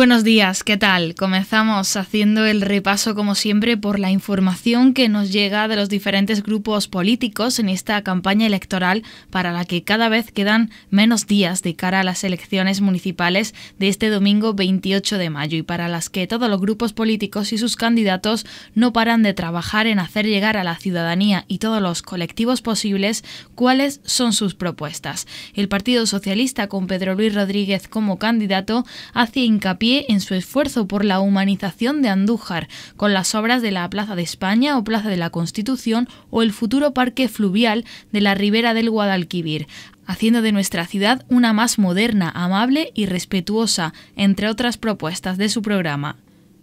buenos días, ¿qué tal? Comenzamos haciendo el repaso como siempre por la información que nos llega de los diferentes grupos políticos en esta campaña electoral para la que cada vez quedan menos días de cara a las elecciones municipales de este domingo 28 de mayo y para las que todos los grupos políticos y sus candidatos no paran de trabajar en hacer llegar a la ciudadanía y todos los colectivos posibles cuáles son sus propuestas. El Partido Socialista con Pedro Luis Rodríguez como candidato hace hincapié en su esfuerzo por la humanización de Andújar, con las obras de la Plaza de España o Plaza de la Constitución o el futuro Parque Fluvial de la Ribera del Guadalquivir, haciendo de nuestra ciudad una más moderna, amable y respetuosa, entre otras propuestas de su programa.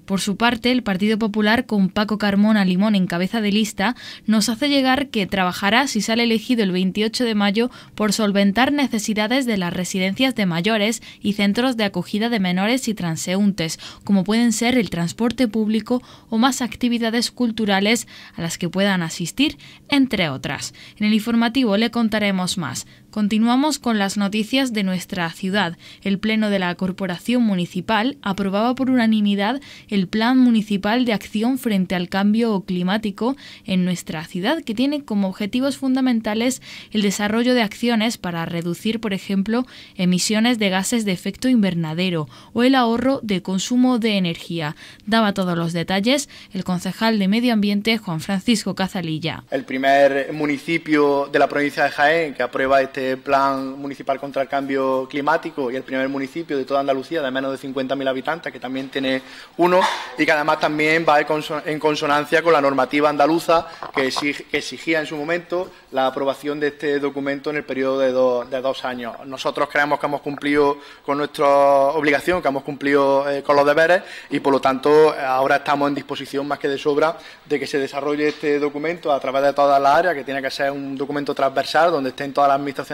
Por su parte, el Partido Popular, con Paco Carmona Limón en cabeza de lista, nos hace llegar que trabajará si sale elegido el 28 de mayo por solventar necesidades de las residencias de mayores y centros de acogida de menores y transeúntes, como pueden ser el transporte público o más actividades culturales a las que puedan asistir, entre otras. En el informativo le contaremos más. Continuamos con las noticias de nuestra ciudad. El Pleno de la Corporación Municipal aprobaba por unanimidad el Plan Municipal de Acción frente al Cambio Climático en nuestra ciudad, que tiene como objetivos fundamentales el desarrollo de acciones para reducir, por ejemplo, emisiones de gases de efecto invernadero o el ahorro de consumo de energía. Daba todos los detalles el concejal de Medio Ambiente, Juan Francisco Cazalilla. El primer municipio de la provincia de Jaén que aprueba este este plan municipal contra el cambio climático y el primer municipio de toda Andalucía de menos de 50.000 habitantes, que también tiene uno, y que además también va en consonancia con la normativa andaluza que exigía en su momento la aprobación de este documento en el periodo de dos, años. Nosotros creemos que hemos cumplido con nuestra obligación, que hemos cumplido eh, con los deberes y, por lo tanto, eh, ahora estamos en disposición más que de sobra de que se desarrolle este documento a través de toda la área, que tiene que ser un documento transversal donde estén todas las administraciones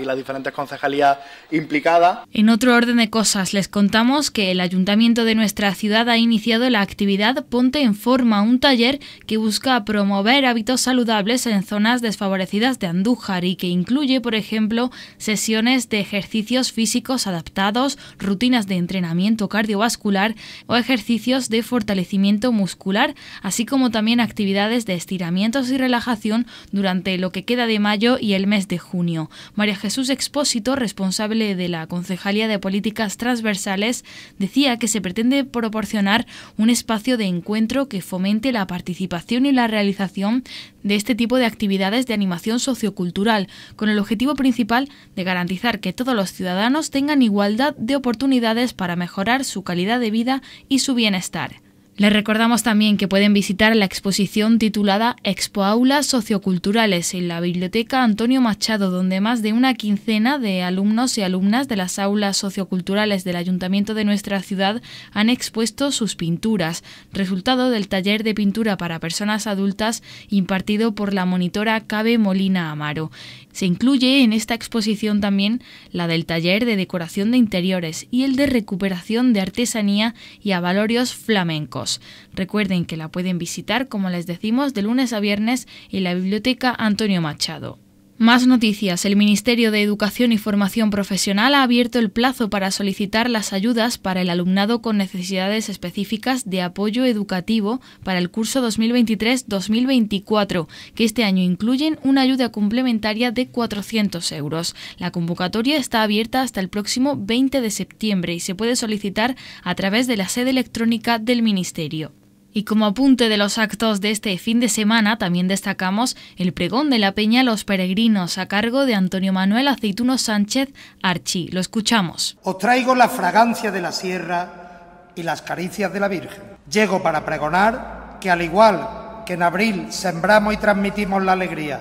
y las diferentes concejalías implicadas. En otro orden de cosas, les contamos que el ayuntamiento de nuestra ciudad ha iniciado la actividad Ponte en Forma, un taller que busca promover hábitos saludables en zonas desfavorecidas de Andújar y que incluye, por ejemplo, sesiones de ejercicios físicos adaptados, rutinas de entrenamiento cardiovascular o ejercicios de fortalecimiento muscular, así como también actividades de estiramientos y relajación durante lo que queda de mayo y el mes de junio. María Jesús Expósito, responsable de la Concejalía de Políticas Transversales, decía que se pretende proporcionar un espacio de encuentro que fomente la participación y la realización de este tipo de actividades de animación sociocultural, con el objetivo principal de garantizar que todos los ciudadanos tengan igualdad de oportunidades para mejorar su calidad de vida y su bienestar. Les recordamos también que pueden visitar la exposición titulada Expo Aulas Socioculturales en la Biblioteca Antonio Machado, donde más de una quincena de alumnos y alumnas de las aulas socioculturales del Ayuntamiento de nuestra ciudad han expuesto sus pinturas, resultado del taller de pintura para personas adultas impartido por la monitora Cabe Molina Amaro. Se incluye en esta exposición también la del taller de decoración de interiores y el de recuperación de artesanía y avalorios flamencos. Recuerden que la pueden visitar, como les decimos, de lunes a viernes en la Biblioteca Antonio Machado. Más noticias. El Ministerio de Educación y Formación Profesional ha abierto el plazo para solicitar las ayudas para el alumnado con necesidades específicas de apoyo educativo para el curso 2023-2024, que este año incluyen una ayuda complementaria de 400 euros. La convocatoria está abierta hasta el próximo 20 de septiembre y se puede solicitar a través de la sede electrónica del Ministerio. Y como apunte de los actos de este fin de semana, también destacamos el pregón de la Peña Los Peregrinos a cargo de Antonio Manuel Aceituno Sánchez Archi. Lo escuchamos. Os traigo la fragancia de la sierra y las caricias de la Virgen. Llego para pregonar que al igual que en abril sembramos y transmitimos la alegría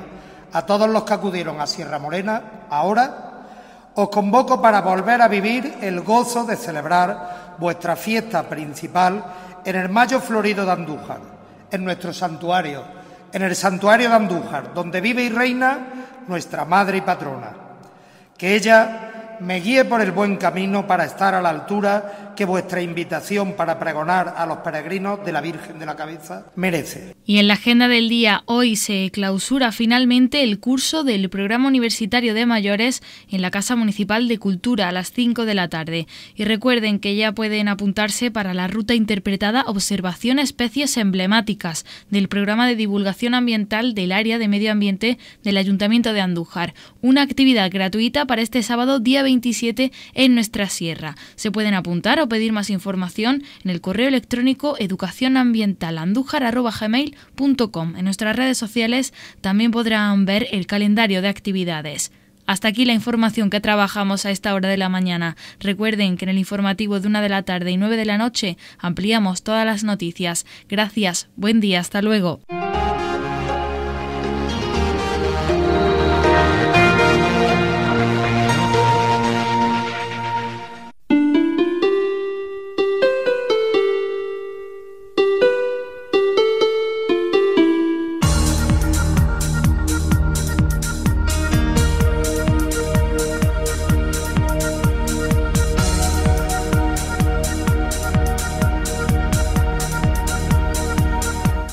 a todos los que acudieron a Sierra Morena, ahora os convoco para volver a vivir el gozo de celebrar vuestra fiesta principal en el Mayo Florido de Andújar, en nuestro santuario, en el santuario de Andújar, donde vive y reina nuestra Madre y Patrona. Que ella me guíe por el buen camino para estar a la altura que vuestra invitación para pregonar a los peregrinos de la Virgen de la Cabeza merece. Y en la agenda del día hoy se clausura finalmente el curso del Programa Universitario de Mayores en la Casa Municipal de Cultura a las 5 de la tarde. Y recuerden que ya pueden apuntarse para la ruta interpretada Observación a Especies Emblemáticas del Programa de Divulgación Ambiental del Área de Medio Ambiente del Ayuntamiento de Andújar. Una actividad gratuita para este sábado día 20 27 en nuestra sierra. Se pueden apuntar o pedir más información en el correo electrónico educacionambientalandújar.com. En nuestras redes sociales también podrán ver el calendario de actividades. Hasta aquí la información que trabajamos a esta hora de la mañana. Recuerden que en el informativo de una de la tarde y nueve de la noche ampliamos todas las noticias. Gracias, buen día, hasta luego.